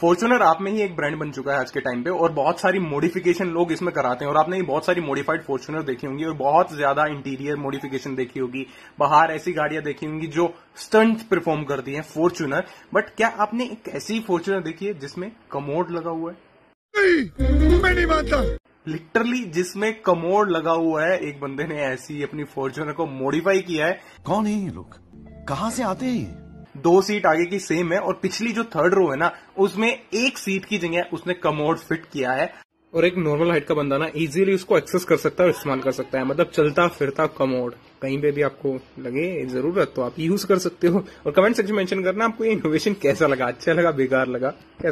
Fortuner आप में ही एक ब्रांड बन चुका है आज के टाइम पे और बहुत सारी मॉडिफिकेशन लोग इसमें कराते हैं और आपने बहुत सारी मॉडिफाइड फॉर्चुनर देखी होंगी और बहुत ज्यादा इंटीरियर मॉडिफिकेशन देखी होगी बाहर ऐसी गाड़ियां देखी होंगी जो स्टंट परफॉर्म करती है फॉर्चुनर बट क्या आपने एक ऐसी फॉर्चुनर देखी है जिसमें कमोड लगा हुआ है मैं नहीं मानता लिटरली जिसमें कमोड लगा हुआ है एक बंदे ने ऐसी अपनी फॉर्चुनर को मॉडिफाई किया है कौन है ये लोग कहाँ से आते हैं दो सीट आगे की सेम है और पिछली जो थर्ड रो है ना उसमें एक सीट की जगह उसने कमोड फिट किया है और एक नॉर्मल हाइट का बंदा ना इजीली उसको एक्सेस कर सकता है और इस्तेमाल कर सकता है मतलब चलता फिरता कमोड कहीं पे भी आपको लगे जरूरत तो आप यूज कर सकते हो और कमेंट सेक्शन मेंशन करना आपको ये इनोवेशन कैसा लगा अच्छा लगा बेकार लगा कैसा